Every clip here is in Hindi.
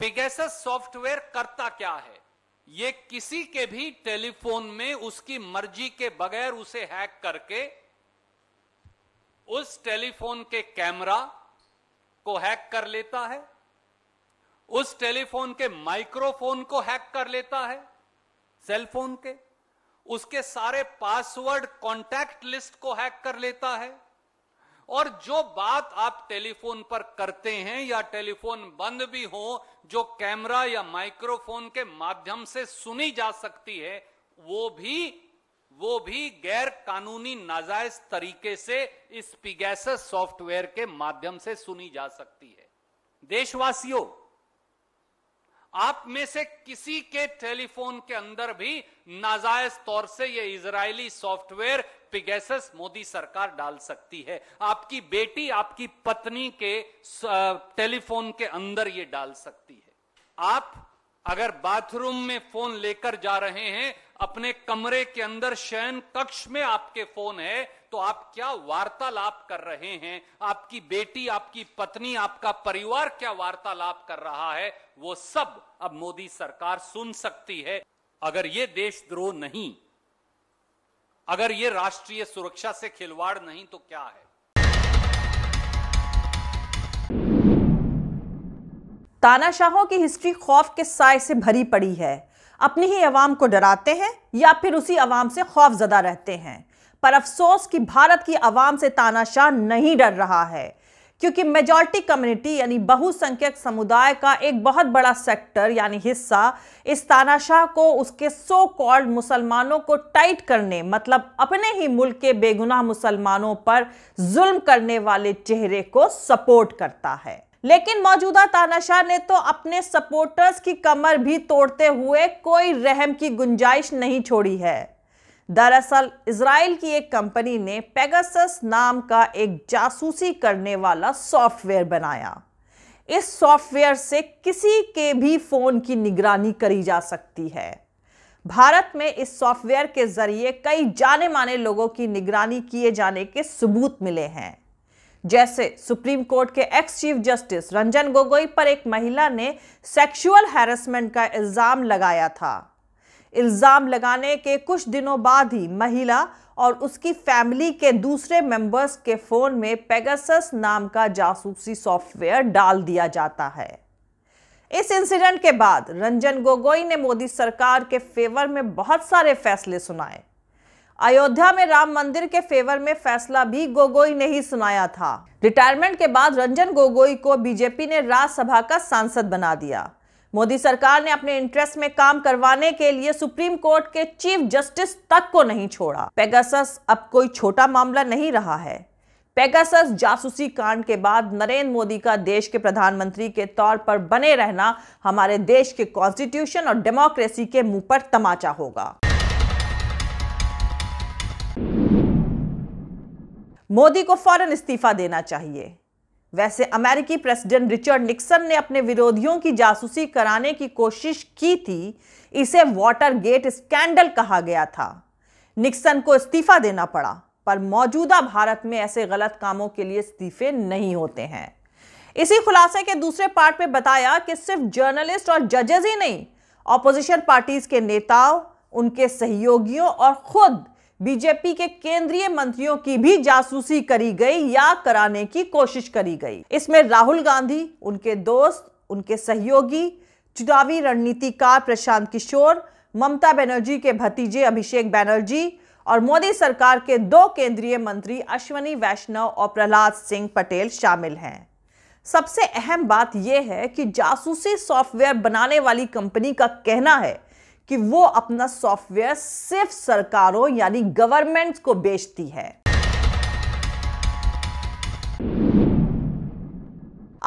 पिगेस सॉफ्टवेयर करता क्या है ये किसी के भी टेलीफोन में उसकी मर्जी के बगैर उसे हैक करके उस टेलीफोन के कैमरा को हैक कर लेता है उस टेलीफोन के माइक्रोफोन को हैक कर लेता है सेलफोन के उसके सारे पासवर्ड कॉन्टैक्ट लिस्ट को हैक कर लेता है और जो बात आप टेलीफोन पर करते हैं या टेलीफोन बंद भी हो जो कैमरा या माइक्रोफोन के माध्यम से सुनी जा सकती है वो भी वो भी गैर कानूनी नाजायज तरीके से इस पिगैस सॉफ्टवेयर के माध्यम से सुनी जा सकती है देशवासियों आप में से किसी के टेलीफोन के अंदर भी नाजायज तौर से यह इजरायली सॉफ्टवेयर पिगेसस मोदी सरकार डाल सकती है आपकी बेटी आपकी पत्नी के टेलीफोन के अंदर ये डाल सकती है आप अगर बाथरूम में फोन लेकर जा रहे हैं अपने कमरे के अंदर शयन कक्ष में आपके फोन है तो आप क्या वार्तालाप कर रहे हैं आपकी बेटी आपकी पत्नी आपका परिवार क्या वार्तालाप कर रहा है वो सब अब मोदी सरकार सुन सकती है अगर ये देशद्रोह नहीं अगर ये राष्ट्रीय सुरक्षा से खिलवाड़ नहीं तो क्या है तानाशाहों की हिस्ट्री खौफ के साय से भरी पड़ी है अपनी ही अवाम को डराते हैं या फिर उसी अवाम से खौफ ज़दा रहते हैं पर अफसोस कि भारत की आवाम से तानाशाह नहीं डर रहा है क्योंकि मेजॉरिटी कम्युनिटी यानी बहुसंख्यक समुदाय का एक बहुत बड़ा सेक्टर यानी हिस्सा इस तानाशाह को उसके सो कॉल्ड मुसलमानों को टाइट करने मतलब अपने ही मुल्क के बेगुनाह मुसलमानों पर जुल्म करने वाले चेहरे को सपोर्ट करता है लेकिन मौजूदा तानाशाह ने तो अपने सपोर्टर्स की कमर भी तोड़ते हुए कोई रहम की गुंजाइश नहीं छोड़ी है दरअसल इसराइल की एक कंपनी ने पेगासस नाम का एक जासूसी करने वाला सॉफ्टवेयर बनाया इस सॉफ्टवेयर से किसी के भी फ़ोन की निगरानी करी जा सकती है भारत में इस सॉफ्टवेयर के जरिए कई जाने माने लोगों की निगरानी किए जाने के सबूत मिले हैं जैसे सुप्रीम कोर्ट के ex chief justice Ranjan Gogoi पर एक महिला ने सेक्सुअल हैरेसमेंट का इल्ज़ाम लगाया था इल्ज़ाम लगाने के कुछ दिनों बाद ही महिला और उसकी फैमिली के दूसरे मेंबर्स के फ़ोन में पेगासस नाम का जासूसी सॉफ्टवेयर डाल दिया जाता है इस इंसिडेंट के बाद रंजन गोगोई ने मोदी सरकार के फेवर में बहुत सारे फैसले सुनाए अयोध्या में राम मंदिर के फेवर में फैसला भी गोगोई ने ही सुनाया था रिटायरमेंट के बाद रंजन गोगोई को बीजेपी ने राज्यसभा का सांसद बना दिया मोदी सरकार ने अपने इंटरेस्ट में काम करवाने के लिए सुप्रीम कोर्ट के चीफ जस्टिस तक को नहीं छोड़ा पेगासस अब कोई छोटा मामला नहीं रहा है पेगासस जासूसी कांड के बाद नरेंद्र मोदी का देश के प्रधानमंत्री के तौर पर बने रहना हमारे देश के कॉन्स्टिट्यूशन और डेमोक्रेसी के मुंह पर तमाचा होगा मोदी को फौरन इस्तीफा देना चाहिए वैसे अमेरिकी प्रेसिडेंट रिचर्ड निक्सन ने अपने विरोधियों की जासूसी कराने की कोशिश की थी इसे वाटरगेट स्कैंडल कहा गया था निक्सन को इस्तीफा देना पड़ा पर मौजूदा भारत में ऐसे गलत कामों के लिए इस्तीफे नहीं होते हैं इसी खुलासे के दूसरे पार्ट में बताया कि सिर्फ जर्नलिस्ट और जजेस ही नहीं ऑपोजिशन पार्टीज के नेताओं उनके सहयोगियों और खुद बीजेपी के केंद्रीय मंत्रियों की भी जासूसी करी गई या कराने की कोशिश करी गई इसमें राहुल गांधी उनके दोस्त उनके सहयोगी चुनावी रणनीतिकार प्रशांत किशोर ममता बनर्जी के भतीजे अभिषेक बनर्जी और मोदी सरकार के दो केंद्रीय मंत्री अश्वनी वैष्णव और प्रहलाद सिंह पटेल शामिल हैं सबसे अहम बात यह है कि जासूसी सॉफ्टवेयर बनाने वाली कंपनी का कहना है कि वो अपना सॉफ्टवेयर सिर्फ सरकारों यानी गवर्नमेंट्स को बेचती है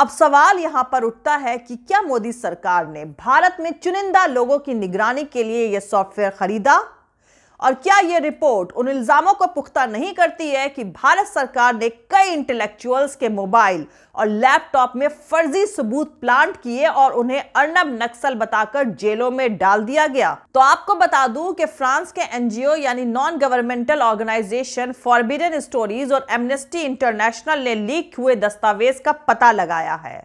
अब सवाल यहां पर उठता है कि क्या मोदी सरकार ने भारत में चुनिंदा लोगों की निगरानी के लिए यह सॉफ्टवेयर खरीदा और क्या यह रिपोर्ट उन इल्ज़ामों को पुख्ता नहीं करती है कि भारत सरकार ने कई इंटेलेक्चुअल्स के मोबाइल और लैपटॉप में फर्जी सबूत प्लांट किए और उन्हें अर्नब नक्सल बताकर जेलों में डाल दिया गया तो आपको बता दूं कि फ्रांस के एनजीओ यानी non governmental organisation Forbidden Stories और एमनेस्टी इंटरनेशनल ने लीक हुए दस्तावेज का पता लगाया है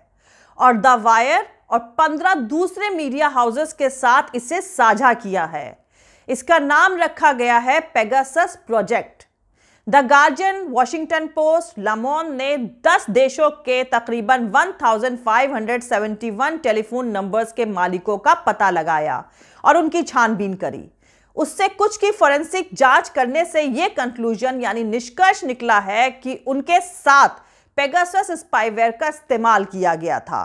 और द वायर और पंद्रह दूसरे मीडिया हाउसेस के साथ इसे साझा किया है इसका नाम रखा गया है Pegasus project the Guardian Washington Post Le Monde ने 10 देशों के तकरीबन 1571 टेलीफोन नंबर्स के मालिकों का पता लगाया और उनकी छानबीन करी उससे कुछ की फोरेंसिक जांच करने से यह कंक्लूजन यानी निष्कर्ष निकला है कि उनके साथ पेगासस स्पाइवेयर का इस्तेमाल किया गया था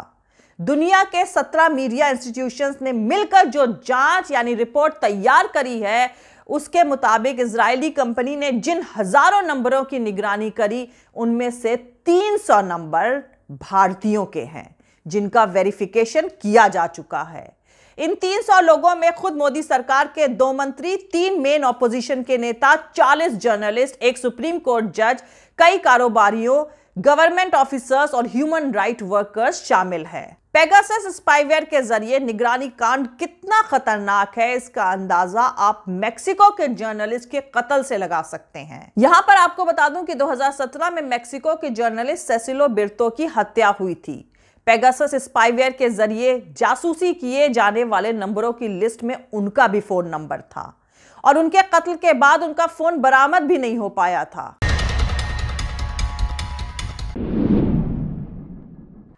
दुनिया के 17 मीडिया इंस्टीट्यूशंस ने मिलकर जो जांच यानी रिपोर्ट तैयार करी है उसके मुताबिक इजरायली कंपनी ने जिन हजारों नंबरों की निगरानी करी उनमें से 300 नंबर भारतीयों के हैं जिनका वेरिफिकेशन किया जा चुका है इन 300 लोगों में खुद मोदी सरकार के दो मंत्री तीन मेन ऑपोजिशन के नेता 40 जर्नलिस्ट एक सुप्रीम कोर्ट जज कई कारोबारियों गवर्नमेंट ऑफिसर्स और ह्यूमन राइट वर्कर्स शामिल हैं पेगासस स्पाइवेयर के जरिए निगरानी कांड कितना खतरनाक है इसका अंदाजा आप मेक्सिको के जर्नलिस्ट के कत्ल से लगा सकते हैं यहाँ पर आपको बता दूं कि 2017 में मेक्सिको के जर्नलिस्ट सेसिलो बिरतो की हत्या हुई थी पेगासस स्पाइवेयर के जरिए जासूसी किए जाने वाले नंबरों की लिस्ट में उनका भी फोन नंबर था और उनके कत्ल के बाद उनका फोन बरामद भी नहीं हो पाया था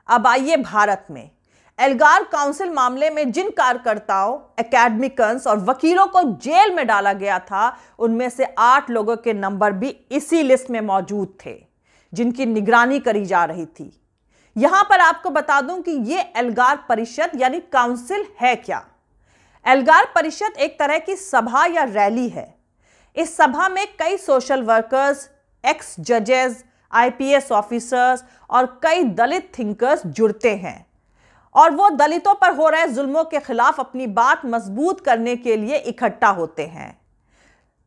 अब आइए भारत में एल्गार काउंसिल मामले में जिन कार्यकर्ताओं एकेडमिकन्स और वकीलों को जेल में डाला गया था उनमें से आठ लोगों के नंबर भी इसी लिस्ट में मौजूद थे जिनकी निगरानी करी जा रही थी यहां पर आपको बता दूं कि यह एल्गार परिषद यानी काउंसिल है क्या एल्गार परिषद एक तरह की सभा या रैली है इस सभा में कई सोशल वर्कर्स एक्स जजेस आईपीएस ऑफिसर्स और कई दलित थिंकर्स जुड़ते हैं और वो दलितों पर हो रहे जुल्मों के खिलाफ अपनी बात मजबूत करने के लिए इकट्ठा होते हैं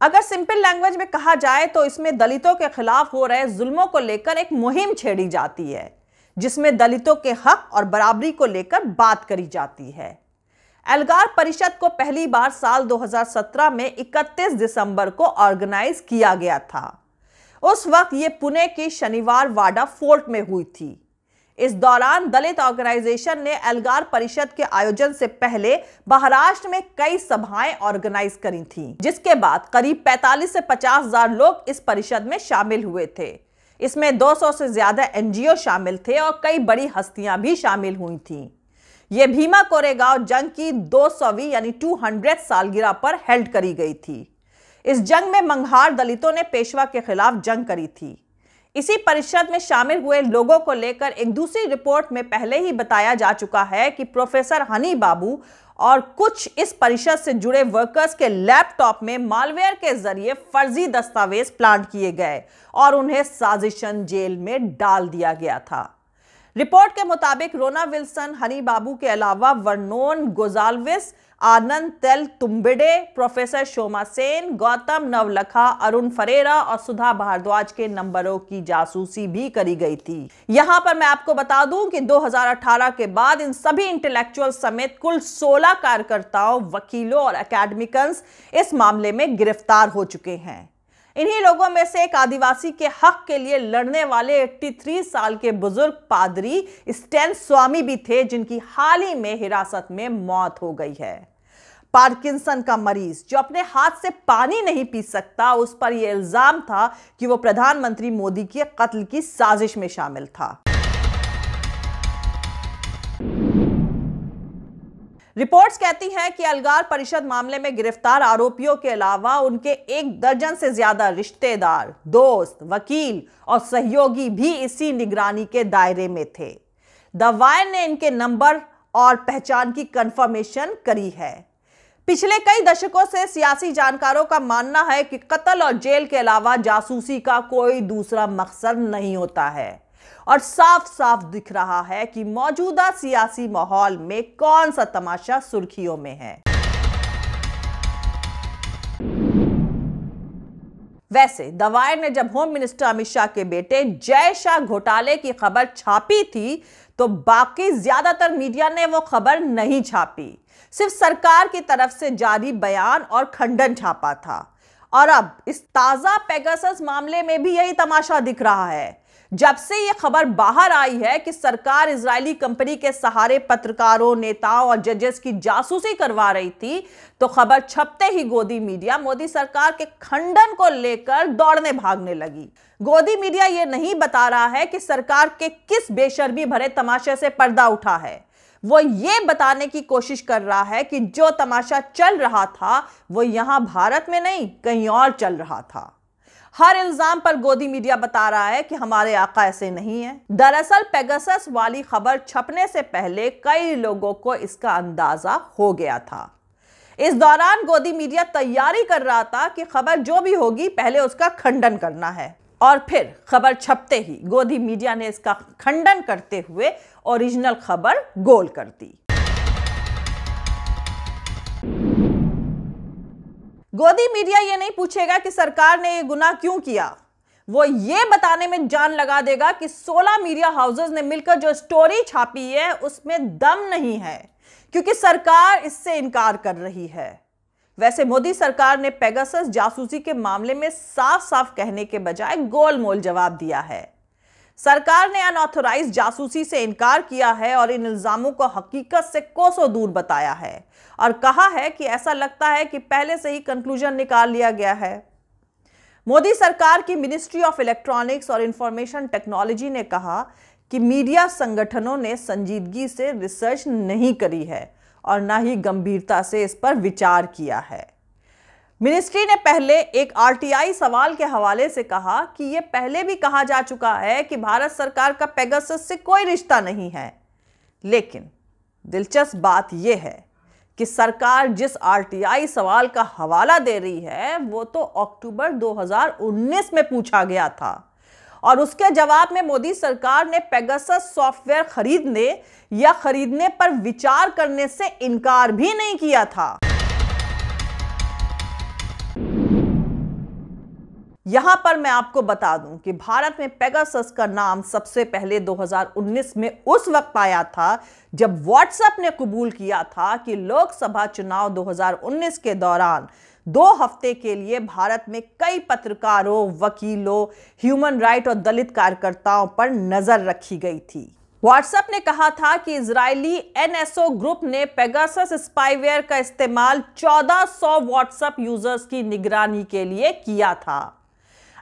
अगर सिंपल लैंग्वेज में कहा जाए तो इसमें दलितों के खिलाफ हो रहे जुल्मों को लेकर एक मुहिम छेड़ी जाती है जिसमें दलितों के हक और बराबरी को लेकर बात करी जाती है एल्गार परिषद को पहली बार साल 2017 में 31 दिसंबर को ऑर्गेनाइज किया गया था उस वक्त ये पुणे की शनिवार वाडा फोर्ट में हुई थी इस दौरान दलित ऑर्गेनाइजेशन ने एल्गार परिषद के आयोजन से पहले महाराष्ट्र में कई सभाएं ऑर्गेनाइज करी थीं, जिसके बाद करीब 45 से पचास हजार लोग इस परिषद में शामिल हुए थे इसमें 200 से ज्यादा एनजीओ शामिल थे और कई बड़ी हस्तियां भी शामिल हुई थीं। ये भीमा कोरेगांव जंग की दो यानी टू सालगिरह पर हेल्ड करी गई थी इस जंग में मंगहार दलितों ने पेशवा के खिलाफ जंग करी थी इसी परिषद में शामिल हुए लोगों को लेकर एक दूसरी रिपोर्ट में पहले ही बताया जा चुका है कि प्रोफेसर हनी बाबू और कुछ इस परिषद से जुड़े वर्कर्स के लैपटॉप में मालवेयर के जरिए फर्जी दस्तावेज प्लांट किए गए और उन्हें साजिशन जेल में डाल दिया गया था रिपोर्ट के मुताबिक रोना विल्सन हनी बाबू के अलावा Vernon Gonsalves Anand Teltumbde professor Shoma Sen Gautam Navlakha Arun Ferreira और सुधा भारद्वाज के नंबरों की जासूसी भी करी गई थी यहां पर मैं आपको बता दूं कि 2018 के बाद इन सभी इंटेलेक्चुअल समेत कुल 16 कार्यकर्ताओं वकीलों और अकेडमिकन्स इस मामले में गिरफ्तार हो चुके हैं इन्हीं लोगों में से एक आदिवासी के हक के लिए लड़ने वाले 83 साल के बुजुर्ग पादरी स्टैन स्वामी भी थे जिनकी हाल ही में हिरासत में मौत हो गई है पार्किंसन का मरीज जो अपने हाथ से पानी नहीं पी सकता उस पर यह इल्ज़ाम था कि वो प्रधानमंत्री मोदी के कत्ल की साजिश में शामिल था रिपोर्ट्स कहती हैं कि अलगार परिषद मामले में गिरफ्तार आरोपियों के अलावा उनके एक दर्जन से ज्यादा रिश्तेदार दोस्त वकील और सहयोगी भी इसी निगरानी के दायरे में थे दवाए ने इनके नंबर और पहचान की कंफर्मेशन करी है पिछले कई दशकों से सियासी जानकारों का मानना है कि कत्ल और जेल के अलावा जासूसी का कोई दूसरा मकसद नहीं होता है और साफ साफ दिख रहा है कि मौजूदा सियासी माहौल में कौन सा तमाशा सुर्खियों में है वैसे दवायर ने जब होम मिनिस्टर अमित शाह के बेटे जय शाह घोटाले की खबर छापी थी तो बाकी ज्यादातर मीडिया ने वो खबर नहीं छापी सिर्फ सरकार की तरफ से जारी बयान और खंडन छापा था और अब इस ताज़ा पेगासस मामले में भी यही तमाशा दिख रहा है जब से ये खबर बाहर आई है कि सरकार इजरायली कंपनी के सहारे पत्रकारों नेताओं और जजेस की जासूसी करवा रही थी तो खबर छपते ही गोदी मीडिया मोदी सरकार के खंडन को लेकर दौड़ने भागने लगी गोदी मीडिया ये नहीं बता रहा है कि सरकार के किस बेशर्मी भरे तमाशे से पर्दा उठा है वो ये बताने की कोशिश कर रहा है कि जो तमाशा चल रहा था वो यहां भारत में नहीं कहीं और चल रहा था हर इल्जाम पर गोदी मीडिया बता रहा है कि हमारे आका ऐसे नहीं है दरअसल पेगसस वाली खबर छपने से पहले कई लोगों को इसका अंदाजा हो गया था इस दौरान गोदी मीडिया तैयारी कर रहा था कि खबर जो भी होगी पहले उसका खंडन करना है और फिर खबर छपते ही गोदी मीडिया ने इसका खंडन करते हुए ओरिजिनल खबर गोल कर दी गोदी मीडिया ये नहीं पूछेगा कि सरकार ने ये गुना क्यों किया वो ये बताने में जान लगा देगा कि 16 मीडिया हाउसेस ने मिलकर जो स्टोरी छापी है उसमें दम नहीं है क्योंकि सरकार इससे इनकार कर रही है वैसे मोदी सरकार ने पेगासस जासूसी के मामले में साफ साफ कहने के बजाय गोलमोल जवाब दिया है सरकार ने अनऑथोराइज जासूसी से इनकार किया है और इन इल्ज़ामों को हकीकत से कोसों दूर बताया है और कहा है कि ऐसा लगता है कि पहले से ही कंक्लूजन निकाल लिया गया है मोदी सरकार की मिनिस्ट्री ऑफ इलेक्ट्रॉनिक्स और इंफॉर्मेशन टेक्नोलॉजी ने कहा कि मीडिया संगठनों ने संजीदगी से रिसर्च नहीं करी है और ना ही गंभीरता से इस पर विचार किया है मिनिस्ट्री ने पहले एक आरटीआई सवाल के हवाले से कहा कि यह पहले भी कहा जा चुका है कि भारत सरकार का पेगस से कोई रिश्ता नहीं है लेकिन दिलचस्प बात यह है कि सरकार जिस आरटीआई सवाल का हवाला दे रही है वो तो अक्टूबर 2019 में पूछा गया था और उसके जवाब में मोदी सरकार ने पेगासस सॉफ्टवेयर खरीदने या खरीदने पर विचार करने से इनकार भी नहीं किया था यहां पर मैं आपको बता दूं कि भारत में पेगासस का नाम सबसे पहले 2019 में उस वक्त आया था जब व्हाट्सएप ने कबूल किया था कि लोकसभा चुनाव 2019 के दौरान दो हफ्ते के लिए भारत में कई पत्रकारों वकीलों ह्यूमन राइट और दलित कार्यकर्ताओं पर नजर रखी गई थी व्हाट्सएप ने कहा था कि इजरायली एनएसओ ग्रुप ने पेगासस स्पाइवेयर का इस्तेमाल 1400 व्हाट्सएप यूजर्स की निगरानी के लिए किया था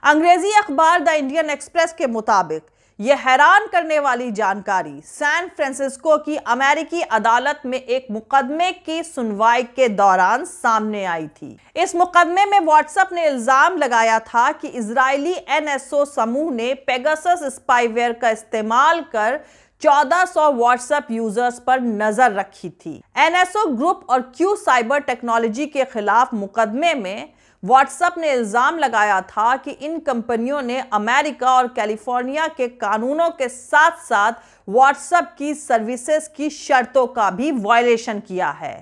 अंग्रेजी अखबार द इंडियन एक्सप्रेस के मुताबिक यह हैरान करने वाली जानकारी सैन फ्रांसिस्को की अमेरिकी अदालत में एक मुकदमे की सुनवाई के दौरान सामने आई थी इस मुकदमे में व्हाट्सएप ने इल्जाम लगाया था कि इजरायली एनएसओ समूह ने पेगासस स्पाइवेयर का इस्तेमाल कर 1400 सौ व्हाट्सएप यूजर्स पर नजर रखी थी एनएसओ ग्रुप और क्यू साइबर टेक्नोलॉजी के खिलाफ मुकदमे में व्हाट्सएप ने इल्ज़ाम लगाया था कि इन कंपनियों ने अमेरिका और कैलिफोर्निया के कानूनों के साथ साथ व्हाट्सएप की सर्विसेज की शर्तों का भी वायलेशन किया है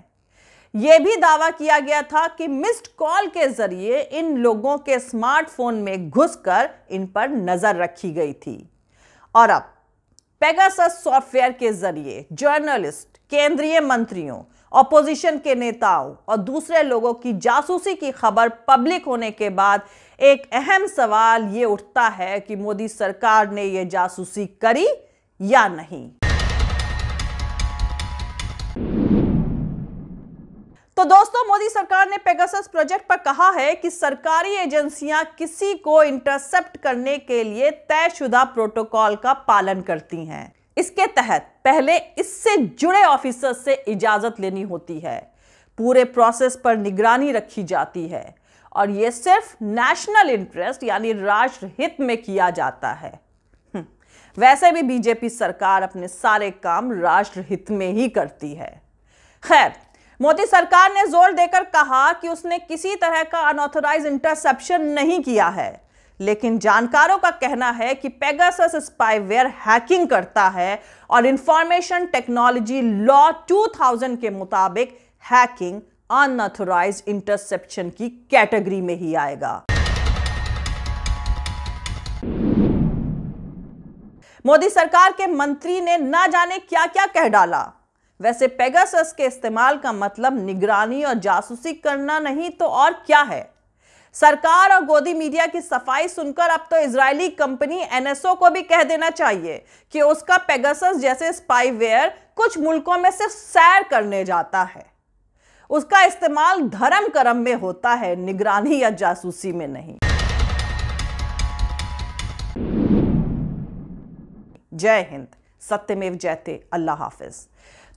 यह भी दावा किया गया था कि मिस्ड कॉल के जरिए इन लोगों के स्मार्टफोन में घुसकर इन पर नज़र रखी गई थी और अब पेगासस सॉफ्टवेयर के जरिए जर्नलिस्ट केंद्रीय मंत्रियों ऑपोजिशन के नेताओं और दूसरे लोगों की जासूसी की खबर पब्लिक होने के बाद एक अहम सवाल ये उठता है कि मोदी सरकार ने यह जासूसी करी या नहीं तो दोस्तों मोदी सरकार ने पेगासस प्रोजेक्ट पर कहा है कि सरकारी एजेंसियां किसी को इंटरसेप्ट करने के लिए तयशुदा प्रोटोकॉल का पालन करती हैं इसके तहत पहले इससे जुड़े ऑफिसर से इजाज़त लेनी होती है पूरे प्रोसेस पर निगरानी रखी जाती है और ये सिर्फ नेशनल इंटरेस्ट यानी राष्ट्र हित में किया जाता है हम्म, वैसे भी बीजेपी सरकार अपने सारे काम राष्ट्र हित में ही करती है खैर मोदी सरकार ने जोर देकर कहा कि उसने किसी तरह का अनऑथोराइज इंटरसेप्शन नहीं किया है लेकिन जानकारों का कहना है कि पेगासस स्पाइवेयर हैकिंग करता है और इंफॉर्मेशन टेक्नोलॉजी लॉ 2000 के मुताबिक हैकिंग अनऑथोराइज इंटरसेप्शन की कैटेगरी में ही आएगा मोदी सरकार के मंत्री ने ना जाने क्या क्या कह डाला वैसे पेगासस के इस्तेमाल का मतलब निगरानी और जासूसी करना नहीं तो और क्या है सरकार और गोदी मीडिया की सफाई सुनकर अब तो इजरायली कंपनी एनएसओ को भी कह देना चाहिए कि उसका पेगासस जैसे स्पाईवेयर कुछ मुल्कों में सिर्फ सैर करने जाता है उसका इस्तेमाल धर्म कर्म में होता है निगरानी या जासूसी में नहीं जय हिंद सत्यमेव जयते अल्लाह हाफिज़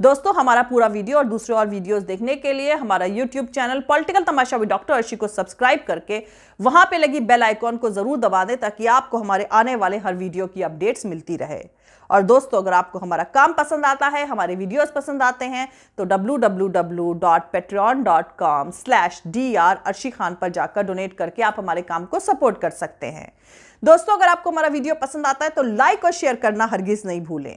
दोस्तों हमारा पूरा वीडियो और दूसरे और वीडियोस देखने के लिए हमारा YouTube channel political Tamasha with doctor Arshi को सब्सक्राइब करके वहां पे लगी बेल आइकॉन को ज़रूर दबा दें ताकि आपको हमारे आने वाले हर वीडियो की अपडेट्स मिलती रहे और दोस्तों अगर आपको हमारा काम पसंद आता है हमारे वीडियोस पसंद आते हैं तो डब्ल्यू खान पर जाकर डोनेट करके आप हमारे काम को सपोर्ट कर सकते हैं दोस्तों अगर आपको हमारा वीडियो पसंद आता है तो लाइक और शेयर करना हरगिज़ नहीं भूलें